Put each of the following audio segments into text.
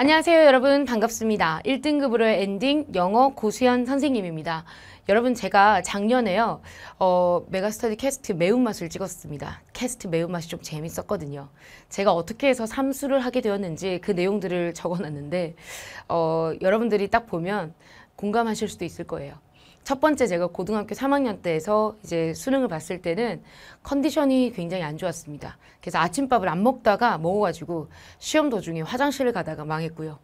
안녕하세요 여러분 반갑습니다. 1등급으로의 엔딩 영어 고수현 선생님입니다. 여러분 제가 작년에요 어, 메가스터디 캐스트 매운맛을 찍었습니다. 캐스트 매운맛이 좀 재밌었거든요. 제가 어떻게 해서 삼수를 하게 되었는지 그 내용들을 적어놨는데 어, 여러분들이 딱 보면 공감하실 수도 있을 거예요. 첫 번째 제가 고등학교 3학년 때에서 이제 수능을 봤을 때는 컨디션이 굉장히 안 좋았습니다. 그래서 아침밥을 안 먹다가 먹어가지고 시험 도중에 화장실을 가다가 망했고요.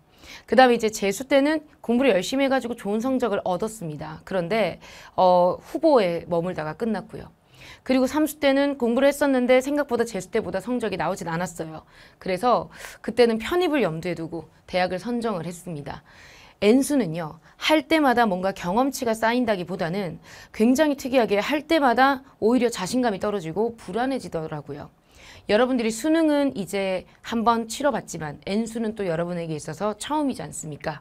그 다음에 이제 재수 때는 공부를 열심히 해가지고 좋은 성적을 얻었습니다. 그런데 어, 후보에 머물다가 끝났고요. 그리고 삼수 때는 공부를 했었는데 생각보다 재수 때보다 성적이 나오진 않았어요. 그래서 그때는 편입을 염두에 두고 대학을 선정을 했습니다. N수는요. 할 때마다 뭔가 경험치가 쌓인다기보다는 굉장히 특이하게 할 때마다 오히려 자신감이 떨어지고 불안해지더라고요. 여러분들이 수능은 이제 한번 치러봤지만 N수는 또 여러분에게 있어서 처음이지 않습니까?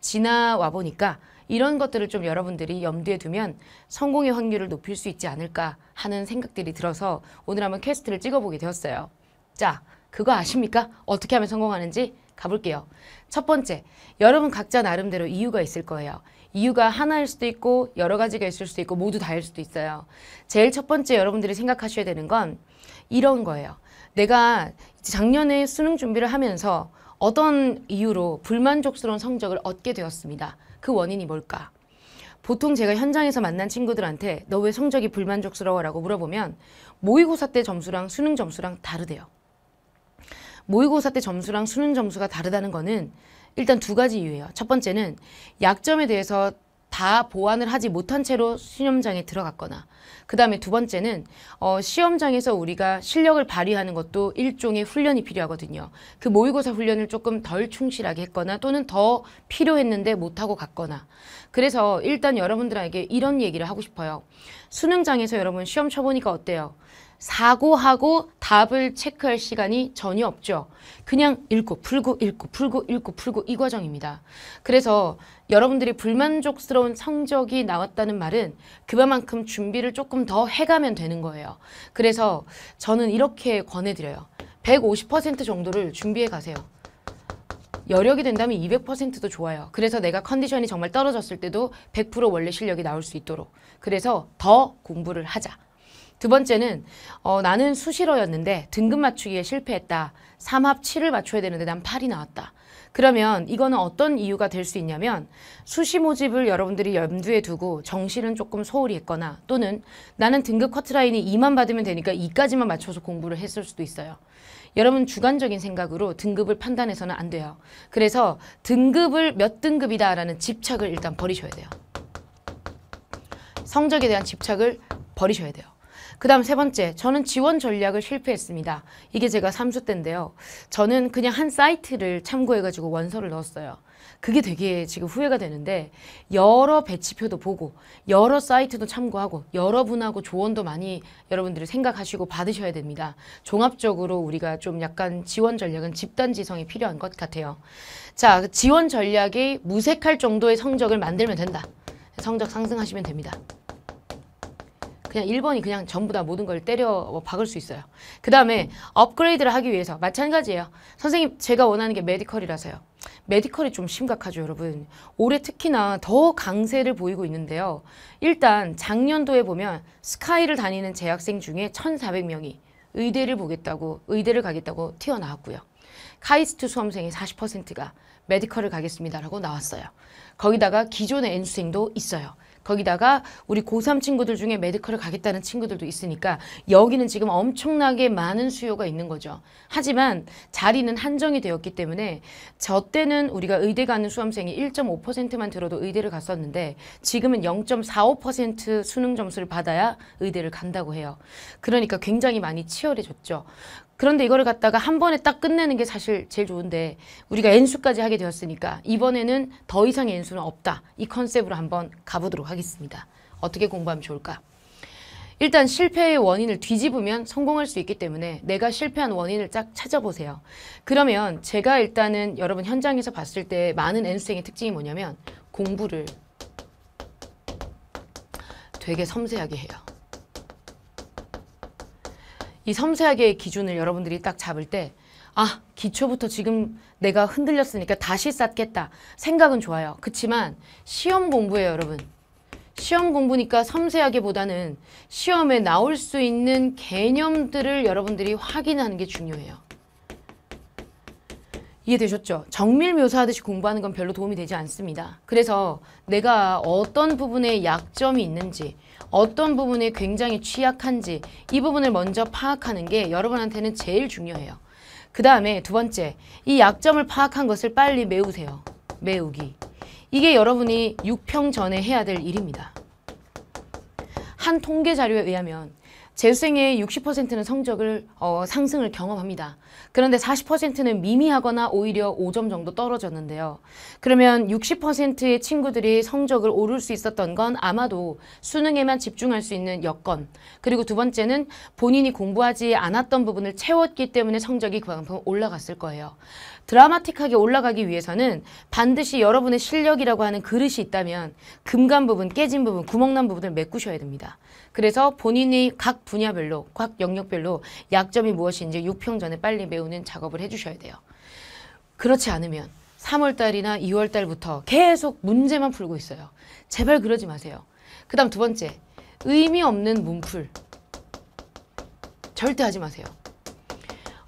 지나와 보니까 이런 것들을 좀 여러분들이 염두에 두면 성공의 확률을 높일 수 있지 않을까 하는 생각들이 들어서 오늘 한번 퀘스트를 찍어보게 되었어요. 자, 그거 아십니까? 어떻게 하면 성공하는지 가볼게요. 첫 번째, 여러분 각자 나름대로 이유가 있을 거예요. 이유가 하나일 수도 있고 여러 가지가 있을 수도 있고 모두 다일 수도 있어요. 제일 첫 번째 여러분들이 생각하셔야 되는 건 이런 거예요. 내가 작년에 수능 준비를 하면서 어떤 이유로 불만족스러운 성적을 얻게 되었습니다. 그 원인이 뭘까? 보통 제가 현장에서 만난 친구들한테 너 왜 성적이 불만족스러워? 라고 물어보면 모의고사 때 점수랑 수능 점수랑 다르대요. 모의고사 때 점수랑 수능 점수가 다르다는 거는 일단 두 가지 이유예요. 첫 번째는 약점에 대해서 다 보완을 하지 못한 채로 시험장에 들어갔거나 그 다음에 두 번째는 어, 시험장에서 우리가 실력을 발휘하는 것도 일종의 훈련이 필요하거든요. 그 모의고사 훈련을 조금 덜 충실하게 했거나 또는 더 필요했는데 못하고 갔거나 그래서 일단 여러분들에게 이런 얘기를 하고 싶어요. 수능장에서 여러분 시험 쳐보니까 어때요? 사고하고 답을 체크할 시간이 전혀 없죠. 그냥 읽고 풀고 읽고 풀고 읽고 풀고 이 과정입니다. 그래서 여러분들이 불만족스러운 성적이 나왔다는 말은 그만큼 준비를 조금 더 해가면 되는 거예요. 그래서 저는 이렇게 권해드려요. 150% 정도를 준비해 가세요. 여력이 된다면 200%도 좋아요. 그래서 내가 컨디션이 정말 떨어졌을 때도 100% 원래 실력이 나올 수 있도록. 그래서 더 공부를 하자. 두 번째는 어, 나는 수시로였는데 등급 맞추기에 실패했다. 삼합칠을 맞춰야 되는데 난팔이 나왔다. 그러면 이거는 어떤 이유가 될 수 있냐면 수시 모집을 여러분들이 염두에 두고 정시는 조금 소홀히 했거나 또는 나는 등급 커트라인이 2만 받으면 되니까 2까지만 맞춰서 공부를 했을 수도 있어요. 여러분 주관적인 생각으로 등급을 판단해서는 안 돼요. 그래서 등급을 몇 등급이다라는 집착을 일단 버리셔야 돼요. 성적에 대한 집착을 버리셔야 돼요. 그 다음 세 번째, 저는 지원 전략을 실패했습니다. 이게 제가 삼수 때인데요. 저는 그냥 한 사이트를 참고해가지고 원서를 넣었어요. 그게 되게 지금 후회가 되는데 여러 배치표도 보고 여러 사이트도 참고하고 여러분하고 조언도 많이 여러분들이 생각하시고 받으셔야 됩니다. 종합적으로 우리가 좀 약간 지원 전략은 집단 지성이 필요한 것 같아요. 자, 그 지원 전략이 무색할 정도의 성적을 만들면 된다. 성적 상승하시면 됩니다. 그냥 1번이 그냥 전부 다 모든 걸 때려 뭐 박을 수 있어요. 그 다음에 업그레이드를 하기 위해서 마찬가지예요. 선생님 제가 원하는 게 메디컬이라서요. 메디컬이 좀 심각하죠 여러분. 올해 특히나 더 강세를 보이고 있는데요. 일단 작년도에 보면 스카이를 다니는 재학생 중에 1,400명이 의대를 보겠다고 의대를 가겠다고 튀어나왔고요. 카이스트 수험생의 40%가 메디컬을 가겠습니다라고 나왔어요. 거기다가 기존의 N수생도 있어요. 거기다가 우리 고3 친구들 중에 메디컬을 가겠다는 친구들도 있으니까 여기는 지금 엄청나게 많은 수요가 있는 거죠. 하지만 자리는 한정이 되었기 때문에 저 때는 우리가 의대 가는 수험생이 1.5%만 들어도 의대를 갔었는데 지금은 0.45% 수능 점수를 받아야 의대를 간다고 해요. 그러니까 굉장히 많이 치열해졌죠. 그런데 이거를 갖다가 한 번에 딱 끝내는 게 사실 제일 좋은데 우리가 N수까지 하게 되었으니까 이번에는 더이상 N수는 없다. 이 컨셉으로 한번 가보도록 하겠습니다. 어떻게 공부하면 좋을까? 일단 실패의 원인을 뒤집으면 성공할 수 있기 때문에 내가 실패한 원인을 쫙 찾아보세요. 그러면 제가 일단은 여러분 현장에서 봤을 때 많은 N수생의 특징이 뭐냐면 공부를 되게 섬세하게 해요. 이 섬세하게 기준을 여러분들이 딱 잡을 때 아, 기초부터 지금 내가 흔들렸으니까 다시 쌓겠다. 생각은 좋아요. 그치만 시험 공부예요, 여러분. 시험 공부니까 섬세하게보다는 시험에 나올 수 있는 개념들을 여러분들이 확인하는 게 중요해요. 이해되셨죠? 정밀 묘사하듯이 공부하는 건 별로 도움이 되지 않습니다. 그래서 내가 어떤 부분에 약점이 있는지 어떤 부분에 굉장히 취약한지 이 부분을 먼저 파악하는 게 여러분한테는 제일 중요해요. 그 다음에 두 번째, 이 약점을 파악한 것을 빨리 메우세요. 메우기. 이게 여러분이 6평 전에 해야 될 일입니다. 한 통계 자료에 의하면 재수생의 60%는 성적을 어, 상승을 경험합니다. 그런데 40%는 미미하거나 오히려 5점 정도 떨어졌는데요. 그러면 60%의 친구들이 성적을 오를 수 있었던 건 아마도 수능에만 집중할 수 있는 여건 그리고 두 번째는 본인이 공부하지 않았던 부분을 채웠기 때문에 성적이 그만큼 올라갔을 거예요. 드라마틱하게 올라가기 위해서는 반드시 여러분의 실력이라고 하는 그릇이 있다면 금간 부분, 깨진 부분, 구멍난 부분을 메꾸셔야 됩니다. 그래서 본인이 각 분야별로, 각 영역별로 약점이 무엇인지 6평 전에 빨리 메우는 작업을 해주셔야 돼요. 그렇지 않으면 3월달이나 2월달부터 계속 문제만 풀고 있어요. 제발 그러지 마세요. 그 다음 두 번째, 의미 없는 문풀. 절대 하지 마세요.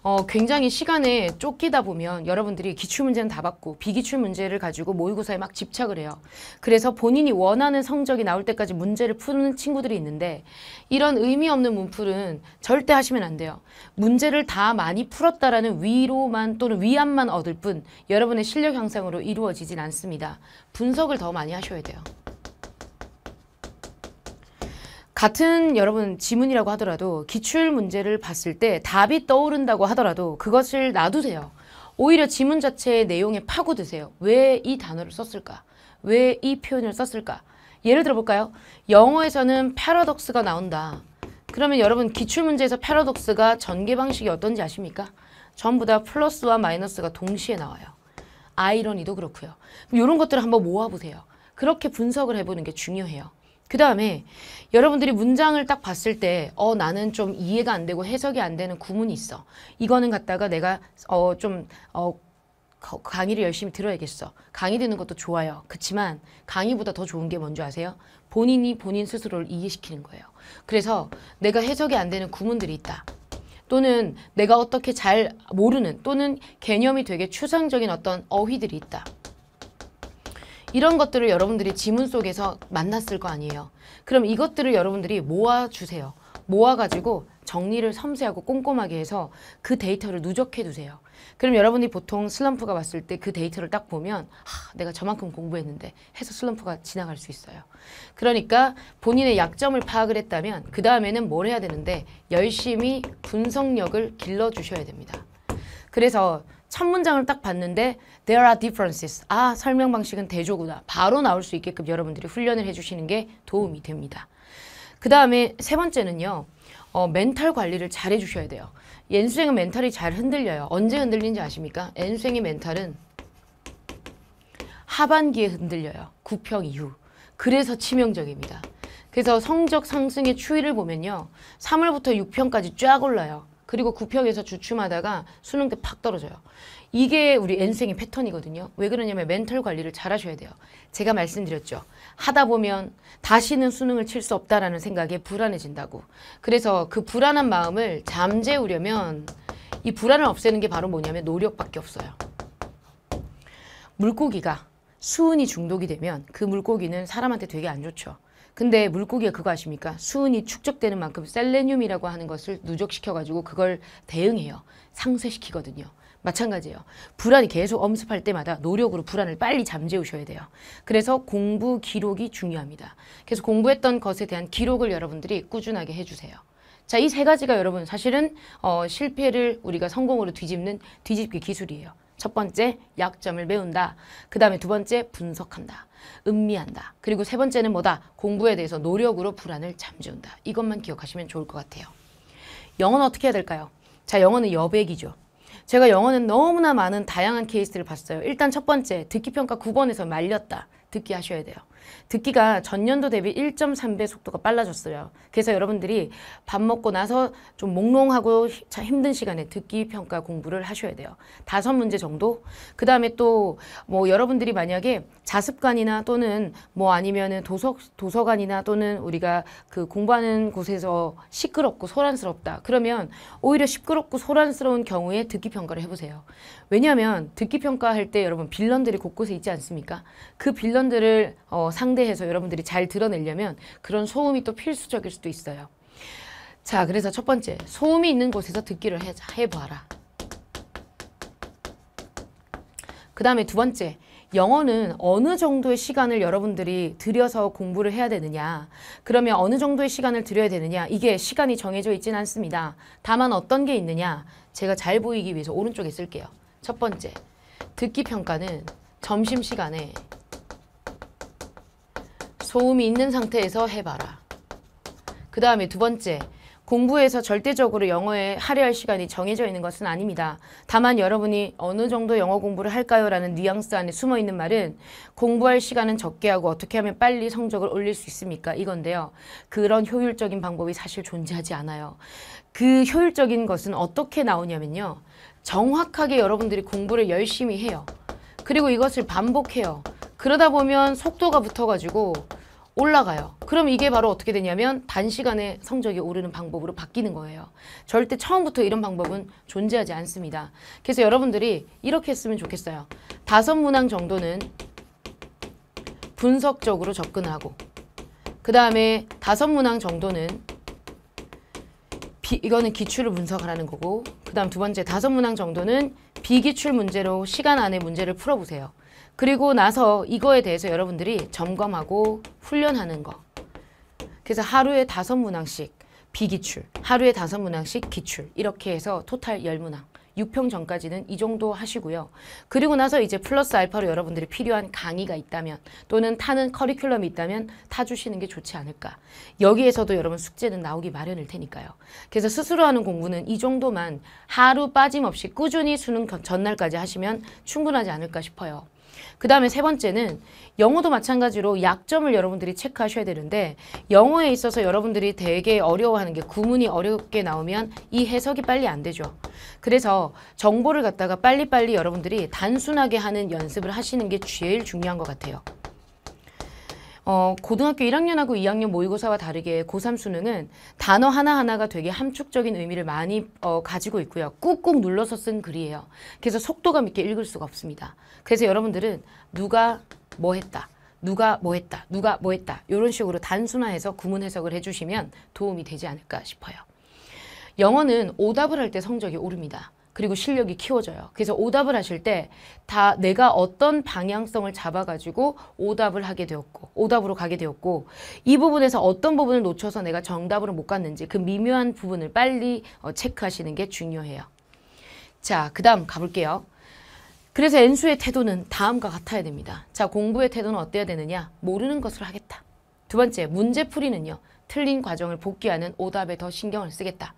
어, 굉장히 시간에 쫓기다 보면 여러분들이 기출문제는 다 받고 비기출문제를 가지고 모의고사에 막 집착을 해요. 그래서 본인이 원하는 성적이 나올 때까지 문제를 푸는 친구들이 있는데 이런 의미 없는 문풀은 절대 하시면 안 돼요. 문제를 다 많이 풀었다라는 위로만 또는 위안만 얻을 뿐 여러분의 실력 향상으로 이루어지진 않습니다. 분석을 더 많이 하셔야 돼요. 같은 여러분 지문이라고 하더라도 기출 문제를 봤을 때 답이 떠오른다고 하더라도 그것을 놔두세요. 오히려 지문 자체의 내용에 파고드세요. 왜 이 단어를 썼을까? 왜 이 표현을 썼을까? 예를 들어볼까요? 영어에서는 패러독스가 나온다. 그러면 여러분 기출문제에서 패러독스가 전개 방식이 어떤지 아십니까? 전부 다 플러스와 마이너스가 동시에 나와요. 아이러니도 그렇고요. 이런 것들을 한번 모아보세요. 그렇게 분석을 해보는 게 중요해요. 그 다음에 여러분들이 문장을 딱 봤을 때 어 나는 좀 이해가 안 되고 해석이 안 되는 구문이 있어. 이거는 갖다가 내가 어좀 어, 어 강의를 열심히 들어야겠어. 강의 듣는 것도 좋아요. 그렇지만 강의보다 더 좋은 게 뭔지 아세요? 본인이 본인 스스로를 이해시키는 거예요. 그래서 내가 해석이 안 되는 구문들이 있다. 또는 내가 어떻게 잘 모르는 또는 개념이 되게 추상적인 어떤 어휘들이 있다. 이런 것들을 여러분들이 지문 속에서 만났을 거 아니에요. 그럼 이것들을 여러분들이 모아주세요. 모아가지고 정리를 섬세하고 꼼꼼하게 해서 그 데이터를 누적해 두세요. 그럼 여러분이 보통 슬럼프가 왔을 때 그 데이터를 딱 보면 하, 내가 저만큼 공부했는데 해서 슬럼프가 지나갈 수 있어요. 그러니까 본인의 약점을 파악을 했다면 그 다음에는 뭘 해야 되는데 열심히 분석력을 길러주셔야 됩니다. 그래서 첫 문장을 딱 봤는데 There are differences. 아, 설명 방식은 대조구나. 바로 나올 수 있게끔 여러분들이 훈련을 해주시는 게 도움이 됩니다. 그 다음에 세 번째는요. 어, 멘탈 관리를 잘 해주셔야 돼요. 연수생은 멘탈이 잘 흔들려요. 언제 흔들리는지 아십니까? 연수생의 멘탈은 하반기에 흔들려요. 9평 이후. 그래서 치명적입니다. 그래서 성적 상승의 추이를 보면요. 3월부터 6평까지 쫙 올라요. 그리고 구평에서 주춤하다가 수능 때 팍 떨어져요. 이게 우리 N생의 패턴이거든요. 왜 그러냐면 멘털 관리를 잘 하셔야 돼요. 제가 말씀드렸죠. 하다 보면 다시는 수능을 칠 수 없다라는 생각에 불안해진다고. 그래서 그 불안한 마음을 잠재우려면 이 불안을 없애는 게 바로 뭐냐면 노력밖에 없어요. 물고기가 수은이 중독이 되면 그 물고기는 사람한테 되게 안 좋죠. 근데 물고기가 그거 아십니까? 수은이 축적되는 만큼 셀레늄이라고 하는 것을 누적시켜가지고 그걸 대응해요. 상쇄시키거든요. 마찬가지예요. 불안이 계속 엄습할 때마다 노력으로 불안을 빨리 잠재우셔야 돼요. 그래서 공부 기록이 중요합니다. 그래서 공부했던 것에 대한 기록을 여러분들이 꾸준하게 해주세요. 자, 이 세 가지가 여러분 사실은 어, 실패를 우리가 성공으로 뒤집는 뒤집기 기술이에요. 첫 번째, 약점을 메운다. 그 다음에 두 번째, 분석한다. 음미한다. 그리고 세 번째는 뭐다? 공부에 대해서 노력으로 불안을 잠재운다. 이것만 기억하시면 좋을 것 같아요. 영어는 어떻게 해야 될까요? 자, 영어는 여백이죠. 제가 영어는 너무나 많은 다양한 케이스를 봤어요. 일단 첫 번째, 듣기평가 9번에서 말렸다. 듣기 하셔야 돼요. 듣기가 전년도 대비 1.3배 속도가 빨라졌어요. 그래서 여러분들이 밥 먹고 나서 좀 몽롱하고 힘든 시간에 듣기 평가 공부를 하셔야 돼요. 다섯 문제 정도? 그 다음에 또 뭐 여러분들이 만약에 자습관이나 또는 뭐 아니면은 도서, 도서관이나 또는 우리가 그 공부하는 곳에서 시끄럽고 소란스럽다. 그러면 오히려 시끄럽고 소란스러운 경우에 듣기 평가를 해보세요. 왜냐하면 듣기 평가할 때 여러분 빌런들이 곳곳에 있지 않습니까? 그 빌런들을 어, 상대해서 여러분들이 잘 드러내려면 그런 소음이 또 필수적일 수도 있어요. 자, 그래서 첫 번째, 소음이 있는 곳에서 듣기를 해, 해봐라. 그 다음에 두 번째, 영어는 어느 정도의 시간을 여러분들이 들여서 공부를 해야 되느냐 그러면 어느 정도의 시간을 들여야 되느냐 이게 시간이 정해져 있지는 않습니다. 다만 어떤 게 있느냐 제가 잘 보이기 위해서 오른쪽에 쓸게요. 첫 번째, 듣기 평가는 점심시간에 소음이 있는 상태에서 해봐라. 그 다음에 두 번째, 공부에서 절대적으로 영어에 할애할 시간이 정해져 있는 것은 아닙니다. 다만 여러분이 어느 정도 영어 공부를 할까요? 라는 뉘앙스 안에 숨어있는 말은 공부할 시간은 적게 하고 어떻게 하면 빨리 성적을 올릴 수 있습니까? 이건데요. 그런 효율적인 방법이 사실 존재하지 않아요. 그 효율적인 것은 어떻게 나오냐면요. 정확하게 여러분들이 공부를 열심히 해요. 그리고 이것을 반복해요. 그러다 보면 속도가 붙어가지고 올라가요. 그럼 이게 바로 어떻게 되냐면 단시간에 성적이 오르는 방법으로 바뀌는 거예요. 절대 처음부터 이런 방법은 존재하지 않습니다. 그래서 여러분들이 이렇게 했으면 좋겠어요. 다섯 문항 정도는 분석적으로 접근하고 그 다음에 다섯 문항 정도는 비, 이거는 기출을 분석하라는 거고 그 다음 두 번째 다섯 문항 정도는 비기출 문제로 시간 안에 문제를 풀어보세요. 그리고 나서 이거에 대해서 여러분들이 점검하고 훈련하는 거. 그래서 하루에 다섯 문항씩 비기출, 하루에 다섯 문항씩 기출 이렇게 해서 토탈 열문항 6평 전까지는 이 정도 하시고요. 그리고 나서 이제 플러스 알파로 여러분들이 필요한 강의가 있다면 또는 타는 커리큘럼이 있다면 타주시는 게 좋지 않을까. 여기에서도 여러분 숙제는 나오기 마련일 테니까요. 그래서 스스로 하는 공부는 이 정도만 하루 빠짐없이 꾸준히 수능 전날까지 하시면 충분하지 않을까 싶어요. 그 다음에 세 번째는 영어도 마찬가지로 약점을 여러분들이 체크하셔야 되는데 영어에 있어서 여러분들이 되게 어려워하는 게 구문이 어렵게 나오면 이 해석이 빨리 안 되죠. 그래서 정보를 갖다가 빨리빨리 여러분들이 단순하게 하는 연습을 하시는 게 제일 중요한 것 같아요. 어, 고등학교 1학년하고 2학년 모의고사와 다르게 고3 수능은 단어 하나하나가 되게 함축적인 의미를 많이 어, 가지고 있고요. 꾹꾹 눌러서 쓴 글이에요. 그래서 속도감 있게 읽을 수가 없습니다. 그래서 여러분들은 누가 뭐 했다. 누가 뭐 했다. 누가 뭐 했다. 이런 식으로 단순화해서 구문 해석을 해주시면 도움이 되지 않을까 싶어요. 영어는 오답을 할 때 성적이 오릅니다. 그리고 실력이 키워져요. 그래서 오답을 하실 때 다 내가 어떤 방향성을 잡아가지고 오답을 하게 되었고 오답으로 가게 되었고 이 부분에서 어떤 부분을 놓쳐서 내가 정답으로 못 갔는지 그 미묘한 부분을 빨리 어, 체크하시는 게 중요해요. 자, 그 다음 가볼게요. 그래서 n 수의 태도는 다음과 같아야 됩니다. 자, 공부의 태도는 어때야 되느냐? 모르는 것으 하겠다. 두 번째, 문제풀이는요. 틀린 과정을 복귀하는 오답에 더 신경을 쓰겠다.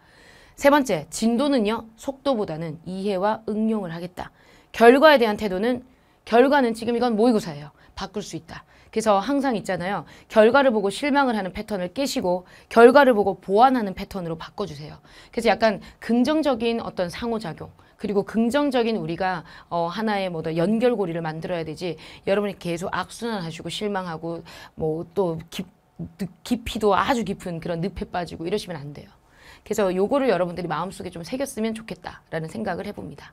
세 번째, 진도는요. 속도보다는 이해와 응용을 하겠다. 결과에 대한 태도는 결과는 지금 이건 모의고사예요. 바꿀 수 있다. 그래서 항상 있잖아요. 결과를 보고 실망을 하는 패턴을 깨시고 결과를 보고 보완하는 패턴으로 바꿔주세요. 그래서 약간 긍정적인 어떤 상호작용 그리고 긍정적인 우리가 어, 하나의 뭐 연결고리를 만들어야 되지 여러분이 계속 악순환하시고 실망하고 뭐또 깊이도 아주 깊은 그런 늪에 빠지고 이러시면 안 돼요. 그래서 요거를 여러분들이 마음속에 좀 새겼으면 좋겠다라는 생각을 해봅니다.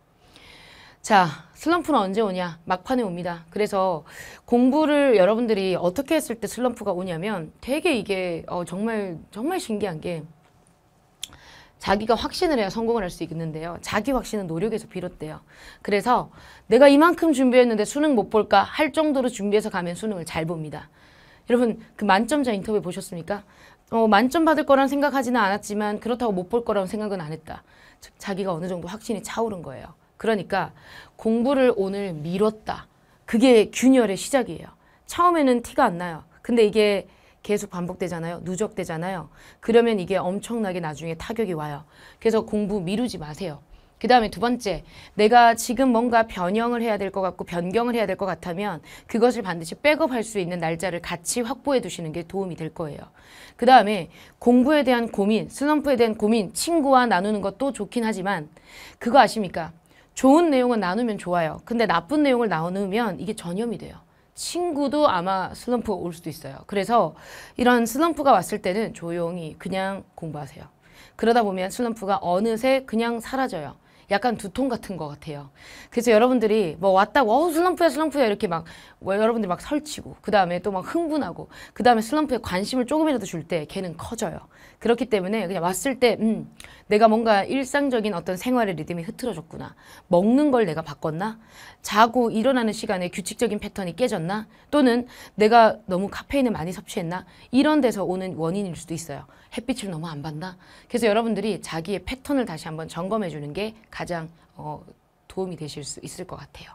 자, 슬럼프는 언제 오냐? 막판에 옵니다. 그래서 공부를 여러분들이 어떻게 했을 때 슬럼프가 오냐면 되게 이게 어, 정말 정말 신기한 게 자기가 확신을 해야 성공을 할 수 있는데요. 자기 확신은 노력에서 비롯돼요. 그래서 내가 이만큼 준비했는데 수능 못 볼까 할 정도로 준비해서 가면 수능을 잘 봅니다. 여러분 그 만점자 인터뷰 보셨습니까? 어, 만점 받을 거란 생각하지는 않았지만 그렇다고 못 볼거란 생각은 안 했다. 즉 자기가 어느 정도 확신이 차오른 거예요. 그러니까 공부를 오늘 미뤘다. 그게 균열의 시작이에요. 처음에는 티가 안 나요. 근데 이게 계속 반복되잖아요. 누적되잖아요. 그러면 이게 엄청나게 나중에 타격이 와요. 그래서 공부 미루지 마세요. 그 다음에 두 번째, 내가 지금 뭔가 변형을 해야 될 것 같고 변경을 해야 될 것 같다면 그것을 반드시 백업할 수 있는 날짜를 같이 확보해 두시는 게 도움이 될 거예요. 그 다음에 공부에 대한 고민, 슬럼프에 대한 고민, 친구와 나누는 것도 좋긴 하지만 그거 아십니까? 좋은 내용은 나누면 좋아요. 근데 나쁜 내용을 나누면 이게 전염이 돼요. 친구도 아마 슬럼프가 올 수도 있어요. 그래서 이런 슬럼프가 왔을 때는 조용히 그냥 공부하세요. 그러다 보면 슬럼프가 어느새 그냥 사라져요. 약간 두통 같은 것 같아요. 그래서 여러분들이 뭐 왔다고 어우 슬럼프야 슬럼프야 이렇게 막뭐 여러분들이 막 설치고 그 다음에 또 막 흥분하고 그 다음에 슬럼프에 관심을 조금이라도 줄 때 걔는 커져요. 그렇기 때문에 그냥 왔을 때 음, 내가 뭔가 일상적인 어떤 생활의 리듬이 흐트러졌구나. 먹는 걸 내가 바꿨나? 자고 일어나는 시간에 규칙적인 패턴이 깨졌나? 또는 내가 너무 카페인을 많이 섭취했나? 이런 데서 오는 원인일 수도 있어요. 햇빛을 너무 안 받나? 그래서 여러분들이 자기의 패턴을 다시 한번 점검해 주는 게 가장 가장 어, 도움이 되실 수 있을 것 같아요.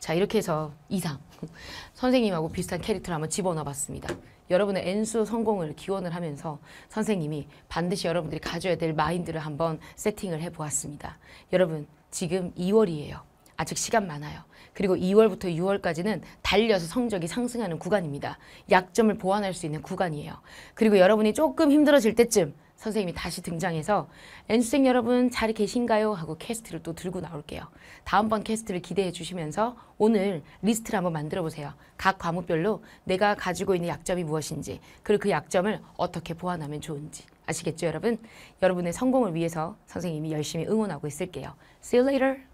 자 이렇게 해서 이상 선생님하고 비슷한 캐릭터를 한번 집어넣어봤습니다. 여러분의 N수 성공을 기원을 하면서 선생님이 반드시 여러분들이 가져야 될 마인드를 한번 세팅을 해보았습니다. 여러분 지금 2월이에요. 아직 시간 많아요. 그리고 2월부터 6월까지는 달려서 성적이 상승하는 구간입니다. 약점을 보완할 수 있는 구간이에요. 그리고 여러분이 조금 힘들어질 때쯤 선생님이 다시 등장해서 N수생 여러분 잘 계신가요? 하고 캐스트를 또 들고 나올게요. 다음번 캐스트를 기대해 주시면서 오늘 리스트를 한번 만들어 보세요. 각 과목별로 내가 가지고 있는 약점이 무엇인지 그리고 그 약점을 어떻게 보완하면 좋은지 아시겠죠 여러분? 여러분의 성공을 위해서 선생님이 열심히 응원하고 있을게요. See you later!